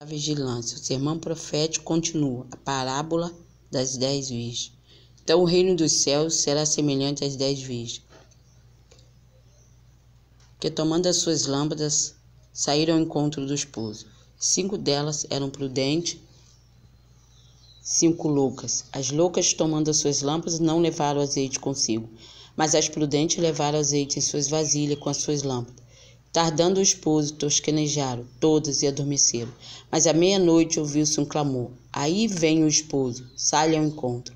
A vigilância. O sermão profético continua. A parábola das dez virgens. Então o reino dos céus será semelhante às dez virgens, que tomando as suas lâmpadas saíram ao encontro do esposo. Cinco delas eram prudentes, cinco loucas. As loucas, tomando as suas lâmpadas, não levaram azeite consigo, mas as prudentes levaram azeite em suas vasilhas com as suas lâmpadas. Tardando o esposo, tosquenejaram todas e adormeceram. Mas à meia-noite ouviu-se um clamor: Aí vem o esposo, sai ao encontro.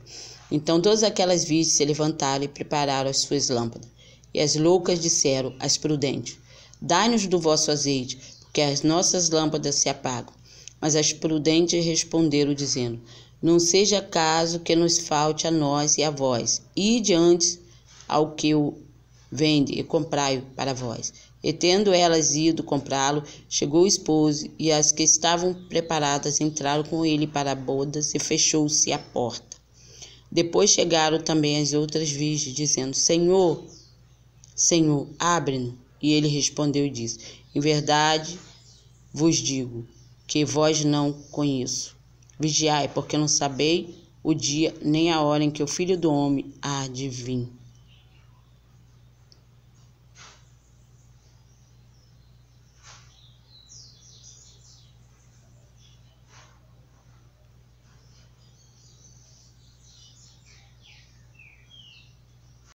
Então todas aquelas virgens se levantaram e prepararam as suas lâmpadas. E as loucas disseram às prudentes: Dai-nos do vosso azeite, porque as nossas lâmpadas se apagam. Mas as prudentes responderam, dizendo: Não seja caso que nos falte a nós e a vós. Ide antes ao que o Vende e comprai-o para vós. E tendo elas ido comprá-lo, chegou o esposo, e as que estavam preparadas entraram com ele para a boda, e fechou-se a porta. Depois chegaram também as outras virgens, dizendo: Senhor, Senhor, abre-nos. E ele respondeu e disse: Em verdade vos digo que vós não conheço. Vigiai, porque não sabei o dia nem a hora em que o filho do homem há de vir.